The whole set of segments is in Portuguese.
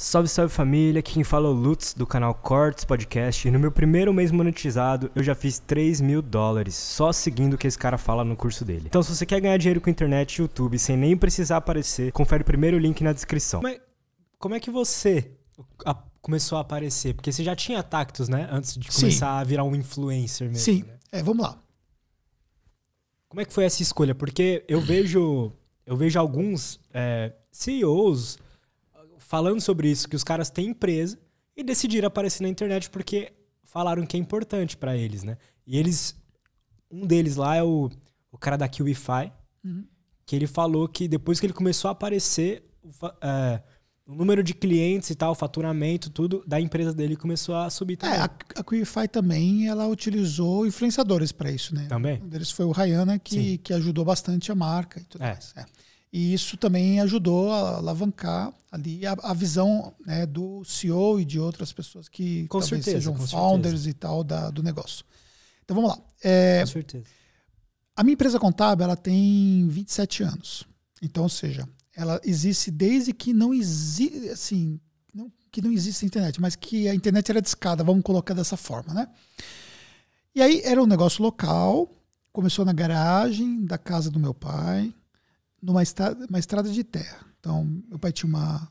Salve, salve família, quem fala é o Lutz do canal Cortes Podcast e no meu primeiro mês monetizado eu já fiz 3 mil dólares só seguindo o que esse cara fala no curso dele. Então se você quer ganhar dinheiro com internet e YouTube sem nem precisar aparecer, confere o primeiro link na descrição. Como é, como é que você a, começou a aparecer? Porque você já tinha tactos, né? Antes de começar Sim. a virar um influencer mesmo. Sim, né? é, vamos lá. Como é que foi essa escolha? Porque eu vejo, eu vejo alguns é, CEOs falando sobre isso, que os caras têm empresa e decidiram aparecer na internet porque falaram que é importante para eles, né? E eles. Um deles lá é o, o cara da QIFI, uhum. que ele falou que depois que ele começou a aparecer, é, o número de clientes e tal, faturamento, tudo, da empresa dele começou a subir é, também. É, a, a também, ela utilizou influenciadores para isso, né? Também. Um deles foi o Rayana, que, que ajudou bastante a marca e tudo é. mais. É. E isso também ajudou a alavancar ali a, a visão né, do CEO e de outras pessoas que com talvez certeza, sejam founders certeza. e tal da, do negócio. Então vamos lá. É, com certeza. A minha empresa contábil ela tem 27 anos. Então, ou seja, ela existe desde que não existe, assim, não, que não existe internet, mas que a internet era discada, vamos colocar dessa forma, né? E aí era um negócio local, começou na garagem da casa do meu pai, numa estrada, uma estrada de terra. Então, meu pai tinha uma.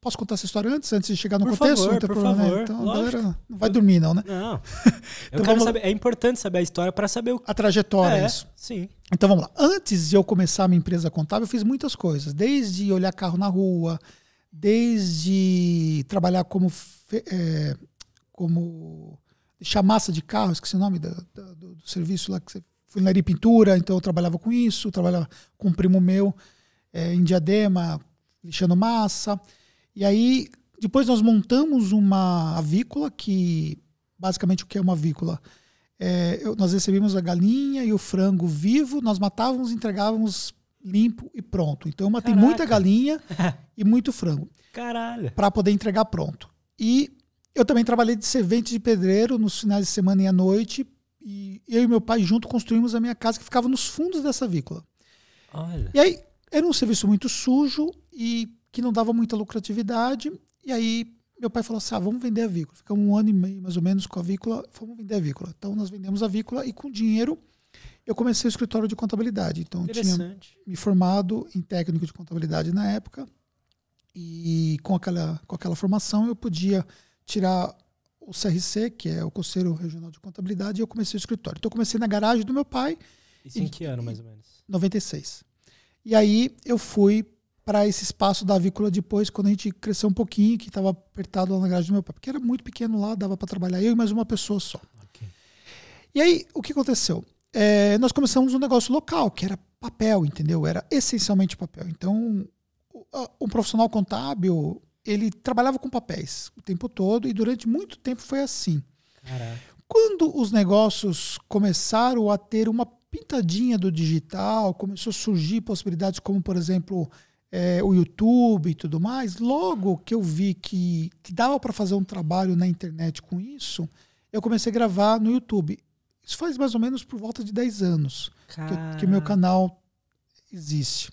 Posso contar essa história antes, antes de chegar no por contexto? Favor, não problema, né? favor, né? Então, lógico. a galera não vai dormir, não, né? Não. então, vamos... saber, é importante saber a história para saber o... a trajetória. É, isso. Sim. Então vamos lá. Antes de eu começar a minha empresa contábil, eu fiz muitas coisas, desde olhar carro na rua, desde trabalhar como. É, como chamassa de carro, esqueci o nome do, do, do serviço lá que você funilaria e pintura, então eu trabalhava com isso, trabalhava com um primo meu é, em Diadema, lixando massa. E aí, depois nós montamos uma avícola, que basicamente o que é uma avícola? É, eu, nós recebíamos a galinha e o frango vivo, nós matávamos, entregávamos limpo e pronto. Então eu matei Caraca. muita galinha e muito frango. Caralho. Para poder entregar pronto. E eu também trabalhei de servente de pedreiro nos finais de semana e à noite e eu e meu pai junto construímos a minha casa que ficava nos fundos dessa vícola. Olha. E aí era um serviço muito sujo e que não dava muita lucratividade. E aí meu pai falou assim: ah, vamos vender a vícola. Ficamos um ano e meio mais ou menos com a vícola, vamos vender a vícola. Então nós vendemos a vícola e com dinheiro eu comecei o escritório de contabilidade. Então eu tinha me formado em técnico de contabilidade na época e com aquela, com aquela formação eu podia tirar o CRC, que é o Conselho Regional de Contabilidade, e eu comecei o escritório. Então eu comecei na garagem do meu pai. Isso e, em que ano, mais ou menos? 96. E aí eu fui para esse espaço da avícola depois, quando a gente cresceu um pouquinho, que estava apertado lá na garagem do meu pai, porque era muito pequeno lá, dava para trabalhar eu e mais uma pessoa só. Okay. E aí, o que aconteceu? É, nós começamos um negócio local, que era papel, entendeu? Era essencialmente papel. Então, um profissional contábil, ele trabalhava com papéis o tempo todo e durante muito tempo foi assim. Caraca. Quando os negócios começaram a ter uma pintadinha do digital, começou a surgir possibilidades como, por exemplo, é, o YouTube e tudo mais, logo que eu vi que, que dava para fazer um trabalho na internet com isso, eu comecei a gravar no YouTube. Isso faz mais ou menos por volta de 10 anos que o meu canal existe.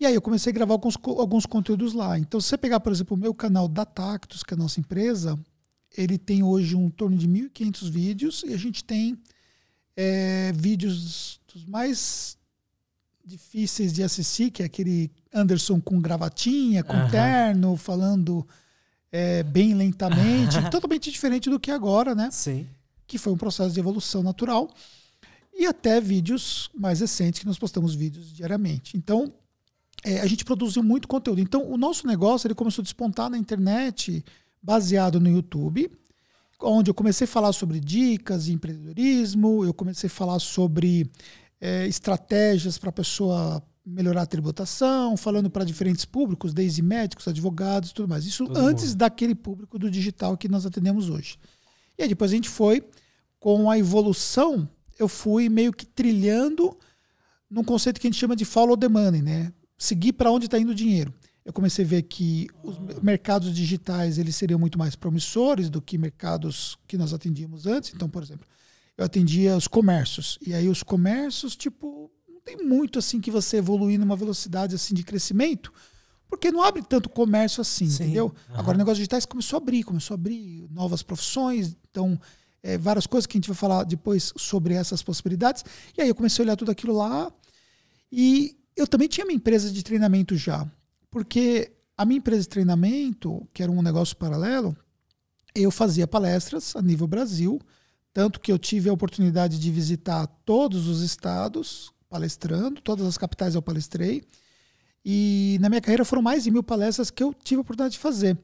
E aí eu comecei a gravar alguns, alguns conteúdos lá. Então, se você pegar, por exemplo, o meu canal da Tactus, que é a nossa empresa, ele tem hoje um torno de 1.500 vídeos e a gente tem é, vídeos dos mais difíceis de assistir, que é aquele Anderson com gravatinha, com uhum. terno, falando é, bem lentamente, totalmente diferente do que é agora, né? Sim. Que foi um processo de evolução natural. E até vídeos mais recentes, que nós postamos vídeos diariamente. Então, é, a gente produziu muito conteúdo. Então, o nosso negócio ele começou a despontar na internet, baseado no YouTube, onde eu comecei a falar sobre dicas de empreendedorismo, eu comecei a falar sobre é, estratégias para a pessoa melhorar a tributação, falando para diferentes públicos, desde médicos, advogados, tudo mais. Isso antes mundo. daquele público do digital que nós atendemos hoje. E aí depois a gente foi com a evolução, eu fui meio que trilhando num conceito que a gente chama de follow the money, né? seguir para onde está indo o dinheiro. Eu comecei a ver que os mercados digitais eles seriam muito mais promissores do que mercados que nós atendíamos antes. Então, por exemplo, eu atendia os comércios. E aí os comércios, tipo, não tem muito assim que você evoluir numa velocidade assim de crescimento, porque não abre tanto comércio assim, Sim. entendeu? Uhum. Agora, negócios digitais começou a abrir, começou a abrir novas profissões, então é, várias coisas que a gente vai falar depois sobre essas possibilidades. E aí eu comecei a olhar tudo aquilo lá e eu também tinha minha empresa de treinamento já, porque a minha empresa de treinamento, que era um negócio paralelo, eu fazia palestras a nível Brasil, tanto que eu tive a oportunidade de visitar todos os estados palestrando, todas as capitais eu palestrei. E na minha carreira foram mais de mil palestras que eu tive a oportunidade de fazer.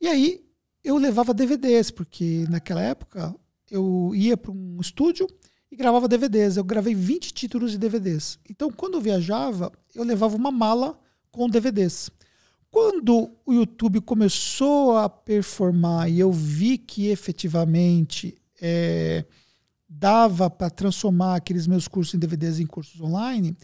E aí eu levava DVDs, porque naquela época eu ia para um estúdio, e gravava DVDs. Eu gravei 20 títulos de DVDs. Então, quando eu viajava, eu levava uma mala com DVDs. Quando o YouTube começou a performar e eu vi que efetivamente é, dava para transformar aqueles meus cursos em DVDs em cursos online,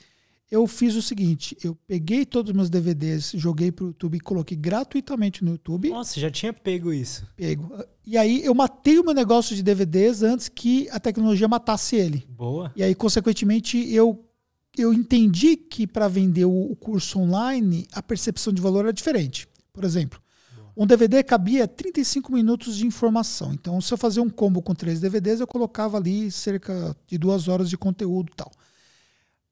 eu fiz o seguinte: eu peguei todos os meus DVDs, joguei para o YouTube e coloquei gratuitamente no YouTube. Nossa, já tinha pego isso? Pego. E aí eu matei o meu negócio de DVDs antes que a tecnologia matasse ele. Boa. E aí, consequentemente, eu, eu entendi que para vender o, o, curso online, a percepção de valor era diferente. Por exemplo, Boa. um DVD cabia 35 minutos de informação. Então, se eu fazer um combo com três DVDs, eu colocava ali cerca de duas horas de conteúdo e tal.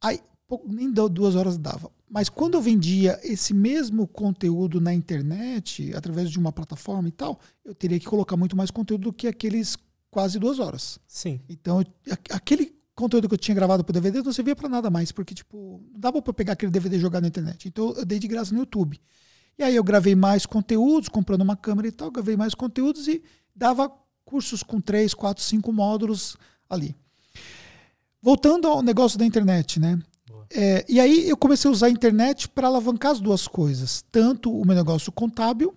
Aí, nem duas horas dava. Mas quando eu vendia esse mesmo conteúdo na internet, através de uma plataforma e tal, eu teria que colocar muito mais conteúdo do que aqueles quase duas horas. Sim. Então, aquele conteúdo que eu tinha gravado pro DVD não servia para nada mais, porque, tipo, não dava pra pegar aquele DVD e jogar na internet. Então, eu dei de graça no YouTube. E aí eu gravei mais conteúdos, comprando uma câmera e tal, gravei mais conteúdos e dava cursos com três, quatro, cinco módulos ali. Voltando ao negócio da internet, né? É, e aí eu comecei a usar a internet para alavancar as duas coisas, tanto o meu negócio contábil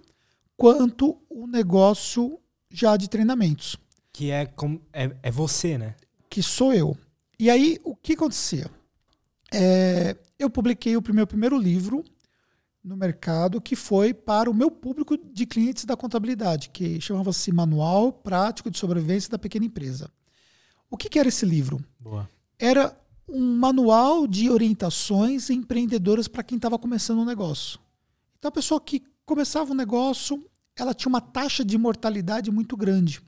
quanto o negócio já de treinamentos. Que é, com, é, é você, né? Que sou eu. E aí o que acontecia? É, eu publiquei o meu primeiro livro no mercado que foi para o meu público de clientes da contabilidade, que chamava-se Manual Prático de Sobrevivência da Pequena Empresa. O que, que era esse livro? Boa. Era um manual de orientações empreendedoras para quem estava começando um negócio. Então, a pessoa que começava um negócio, ela tinha uma taxa de mortalidade muito grande.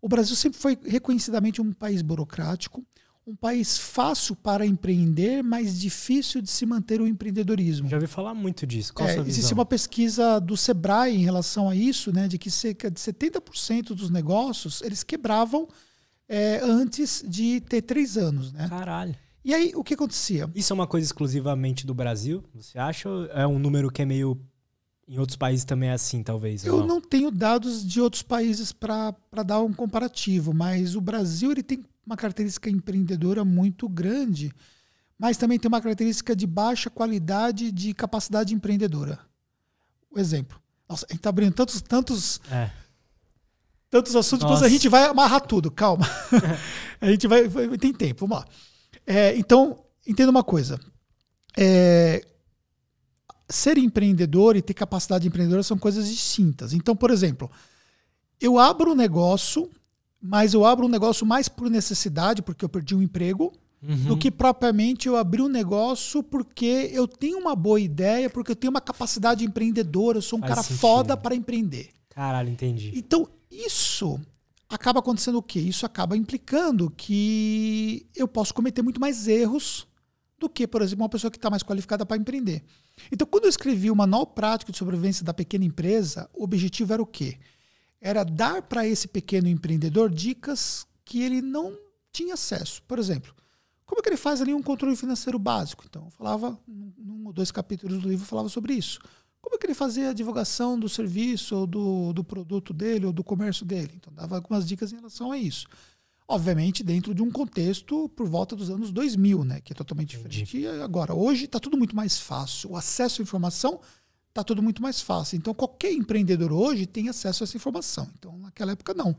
O Brasil sempre foi reconhecidamente um país burocrático, um país fácil para empreender, mas difícil de se manter o empreendedorismo. Já ouvi falar muito disso. Qual é, a Existe uma pesquisa do Sebrae em relação a isso, né, de que cerca de 70% dos negócios eles quebravam é, antes de ter três anos. Né? Caralho. E aí, o que acontecia? Isso é uma coisa exclusivamente do Brasil, você acha? Ou é um número que é meio. Em outros países também é assim, talvez? Eu não? não tenho dados de outros países para dar um comparativo, mas o Brasil ele tem uma característica empreendedora muito grande, mas também tem uma característica de baixa qualidade de capacidade empreendedora. O um exemplo. Nossa, a gente está abrindo tantos, tantos, é. tantos assuntos, então Nossa. depois a gente vai amarrar tudo, calma. a gente vai, vai. Tem tempo, vamos lá. É, então, entenda uma coisa. É, ser empreendedor e ter capacidade empreendedora são coisas distintas. Então, por exemplo, eu abro um negócio, mas eu abro um negócio mais por necessidade, porque eu perdi um emprego, uhum. do que propriamente eu abri um negócio porque eu tenho uma boa ideia, porque eu tenho uma capacidade empreendedora, eu sou um Faz cara sentido. foda para empreender. Caralho, entendi. Então, isso acaba acontecendo o quê? Isso acaba implicando que eu posso cometer muito mais erros do que, por exemplo, uma pessoa que está mais qualificada para empreender. Então, quando eu escrevi o Manual Prático de Sobrevivência da Pequena Empresa, o objetivo era o quê? Era dar para esse pequeno empreendedor dicas que ele não tinha acesso. Por exemplo, como é que ele faz ali um controle financeiro básico? Então, eu falava, num ou dois capítulos do livro, eu falava sobre isso como é que ele fazia a divulgação do serviço, ou do, do produto dele, ou do comércio dele. Então, dava algumas dicas em relação a isso. Obviamente, dentro de um contexto por volta dos anos 2000, né, que é totalmente diferente. E agora, hoje está tudo muito mais fácil. O acesso à informação está tudo muito mais fácil. Então, qualquer empreendedor hoje tem acesso a essa informação. Então, naquela época, não.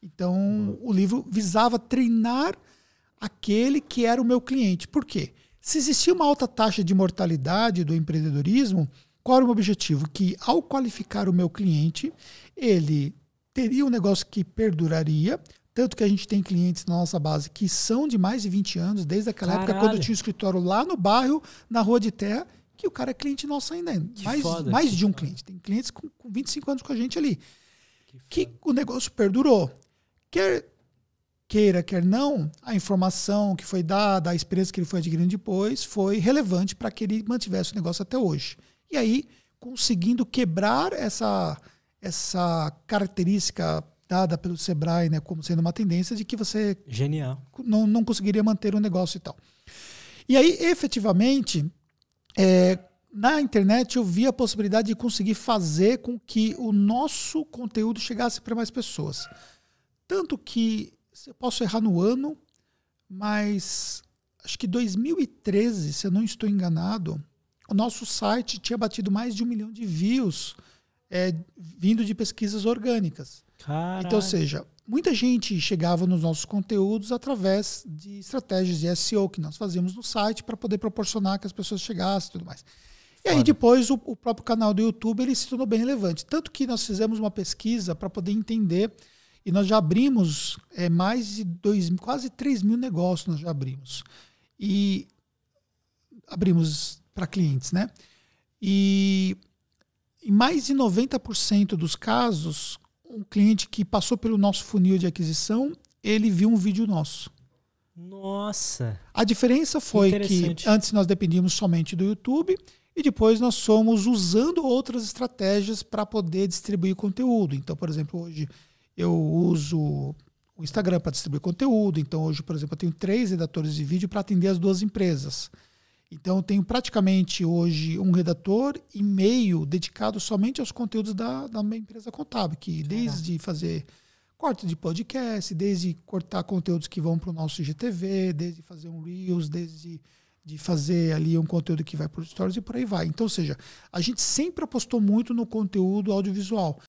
Então, uhum. o livro visava treinar aquele que era o meu cliente. Por quê? Se existia uma alta taxa de mortalidade do empreendedorismo, qual era o meu objetivo? Que ao qualificar o meu cliente, ele teria um negócio que perduraria, tanto que a gente tem clientes na nossa base que são de mais de 20 anos, desde aquela Caralho. época quando eu tinha um escritório lá no bairro, na Rua de Terra, que o cara é cliente nosso ainda. Que mais foda, mais de um foda. cliente. Tem clientes com, com 25 anos com a gente ali. Que, que o negócio perdurou. Quer queira, quer não, a informação que foi dada, a experiência que ele foi adquirindo depois, foi relevante para que ele mantivesse o negócio até hoje. E aí, conseguindo quebrar essa, essa característica dada pelo Sebrae né, como sendo uma tendência de que você genial não, não conseguiria manter o um negócio e tal. E aí, efetivamente, é, na internet eu vi a possibilidade de conseguir fazer com que o nosso conteúdo chegasse para mais pessoas. Tanto que eu posso errar no ano, mas acho que 2013, se eu não estou enganado, o nosso site tinha batido mais de um milhão de views é, vindo de pesquisas orgânicas. Caralho. Então, ou seja, muita gente chegava nos nossos conteúdos através de estratégias de SEO que nós fazíamos no site para poder proporcionar que as pessoas chegassem e tudo mais. E aí depois o, o, próprio canal do YouTube ele se tornou bem relevante. Tanto que nós fizemos uma pesquisa para poder entender e nós já abrimos é, mais de dois, quase 3 mil negócios nós já abrimos. E abrimos para clientes, né? E em mais de 90% dos casos, um cliente que passou pelo nosso funil de aquisição, ele viu um vídeo nosso. Nossa! A diferença foi que antes nós dependíamos somente do YouTube e depois nós somos usando outras estratégias para poder distribuir conteúdo. Então, por exemplo, hoje eu uso o Instagram para distribuir conteúdo. Então, hoje, por exemplo, eu tenho três redatores de vídeo para atender as duas empresas. Então, eu tenho praticamente hoje um redator e meio dedicado somente aos conteúdos da, da minha empresa contábil, que desde fazer corte de podcast, desde cortar conteúdos que vão para o nosso IGTV, desde fazer um Reels, desde de fazer ali um conteúdo que vai para os stories e por aí vai. Então, ou seja, a gente sempre apostou muito no conteúdo audiovisual.